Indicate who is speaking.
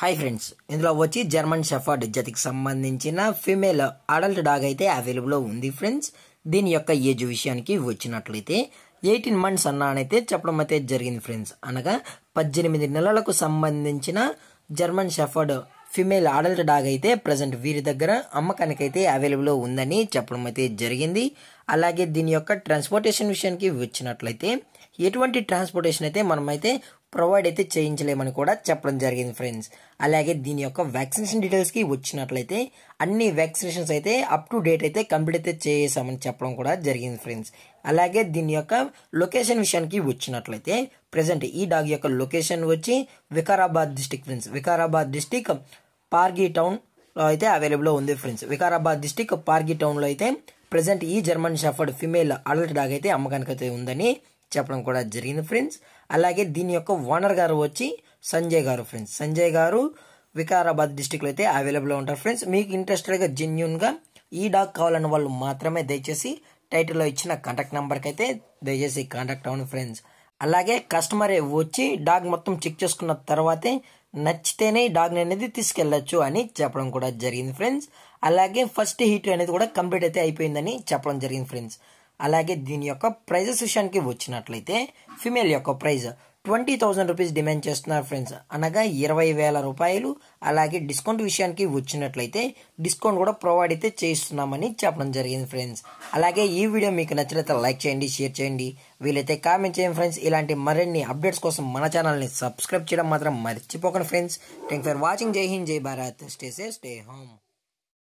Speaker 1: hi friends ఇందులో వచ్చి German shepherd జతికి సంబంధించిన ఫిమేల్ అడల్ట్ డాగ్ అయితే అవైలబుల్లో ఉంది ఫ్రెండ్స్ దీని యొక్క ఏజ్ విషయానికి వచ్చినట్లయితే ఎయిటీన్ మంత్స్ అన్నానైతే చెప్పడం అయితే జరిగింది ఫ్రెండ్స్ అనగా పద్దెనిమిది నెలలకు సంబంధించిన German shepherd female adult dog అయితే ప్రజెంట్ వీరి దగ్గర అమ్మకానికి అయితే అవైలబుల్లో ఉందని చెప్పడం అయితే జరిగింది అలాగే దీని యొక్క ట్రాన్స్పోర్టేషన్ విషయానికి వచ్చినట్లయితే ఎటువంటి ట్రాన్స్పోర్టేషన్ అయితే మనమైతే ప్రొవైడ్ అయితే చేయించలేమని కూడా చెప్పడం జరిగింది ఫ్రెండ్స్ అలాగే దీని యొక్క వ్యాక్సినేషన్ డీటెయిల్స్కి వచ్చినట్లయితే అన్ని వ్యాక్సినేషన్స్ అయితే అప్ టు డేట్ అయితే కంప్లీట్ అయితే చేసామని చెప్పడం కూడా జరిగింది ఫ్రెండ్స్ అలాగే దీని యొక్క లొకేషన్ విషయానికి వచ్చినట్లయితే ప్రజెంట్ ఈ డాగ్ యొక్క లొకేషన్ వచ్చి Vikarabad district friends Vikarabad district Pargi టౌన్లో అయితే అవైలబుల్లో ఉంది ఫ్రెండ్స్ వికారాబాద్ డిస్టిక్ పార్గి టౌన్లో అయితే ప్రజెంట్ ఈ German shepherd female adult dog అయితే అమ్మకానికి అయితే ఉందని చెప్పడం కూడా జరిగింది ఫ్రెండ్స్ అలాగే దీని యొక్క ఓనర్ గారు వచ్చి సంజయ్ గారు ఫ్రెండ్స్ సంజయ్ గారు వికారాబాద్ డిస్టిక్లో అయితే అవైలబుల్లో ఉంటారు ఫ్రెండ్స్ మీకు ఇంట్రెస్టెడ్గా జెన్యున్గా ఈ డాగ్ కావాలన్న వాళ్ళు మాత్రమే దయచేసి టైటిల్లో ఇచ్చిన కాంటాక్ట్ నెంబర్కి అయితే దయచేసి కాంటాక్ట్ అవ్వండి ఫ్రెండ్స్ అలాగే కస్టమర్ వచ్చి డాగ్ మొత్తం చెక్ చేసుకున్న తర్వాతే నచ్చితేనే ఈ అనేది తీసుకెళ్ళచ్చు అని చెప్పడం కూడా జరిగింది ఫ్రెండ్స్ అలాగే ఫస్ట్ హీట్ అనేది కూడా కంప్లీట్ అయితే అయిపోయిందని చెప్పడం జరిగింది ఫ్రెండ్స్ అలాగే దీని యొక్క ప్రైజెస్ విషయానికి వచ్చినట్లయితే ఫిమేల్ యొక్క price twenty thousand rupees demand చేస్తున్నారు ఫ్రెండ్స్ అనగా ఇరవై వేల రూపాయలు అలాగే డిస్కౌంట్ విషయానికి వచ్చినట్లయితే డిస్కౌంట్ కూడా ప్రొవైడ్ అయితే చేస్తున్నామని చెప్పడం జరిగింది ఫ్రెండ్స్ అలాగే ఈ వీడియో మీకు నచ్చినట్లయితే లైక్ చేయండి షేర్ చేయండి వీలైతే కామెంట్ చేయండి ఫ్రెండ్స్ ఇలాంటి మరిన్ని అప్డేట్స్ కోసం మన ఛానల్ని సబ్స్క్రైబ్ చేయడం మాత్రం మర్చిపోకండి ఫ్రెండ్స్ థ్యాంక్ ఫర్ వాచింగ్ జై హింద్ జై Bharat stay safe stay home